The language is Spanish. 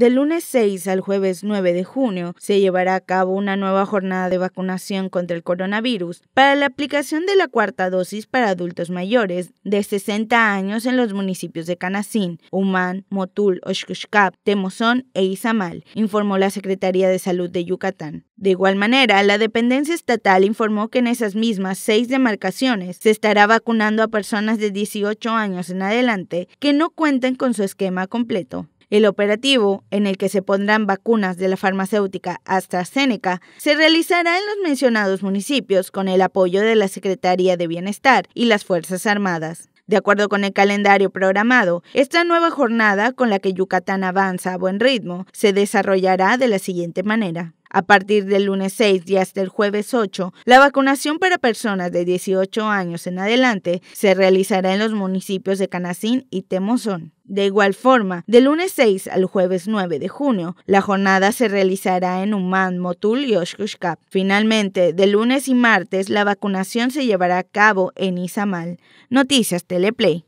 Del lunes 6 al jueves 9 de junio se llevará a cabo una nueva jornada de vacunación contra el coronavirus para la aplicación de la cuarta dosis para adultos mayores de 60 años en los municipios de Canacín, Humán, Motul, Oshkushkap, Temozón e Izamal, informó la Secretaría de Salud de Yucatán. De igual manera, la dependencia estatal informó que en esas mismas seis demarcaciones se estará vacunando a personas de 18 años en adelante que no cuenten con su esquema completo. El operativo, en el que se pondrán vacunas de la farmacéutica AstraZeneca, se realizará en los mencionados municipios con el apoyo de la Secretaría de Bienestar y las Fuerzas Armadas. De acuerdo con el calendario programado, esta nueva jornada con la que Yucatán avanza a buen ritmo se desarrollará de la siguiente manera. A partir del lunes 6 y hasta el jueves 8, la vacunación para personas de 18 años en adelante se realizará en los municipios de Canacín y Temozón. De igual forma, del lunes 6 al jueves 9 de junio, la jornada se realizará en Umán, Motul y Oshkoshkap. Finalmente, de lunes y martes, la vacunación se llevará a cabo en Izamal. Noticias Teleplay.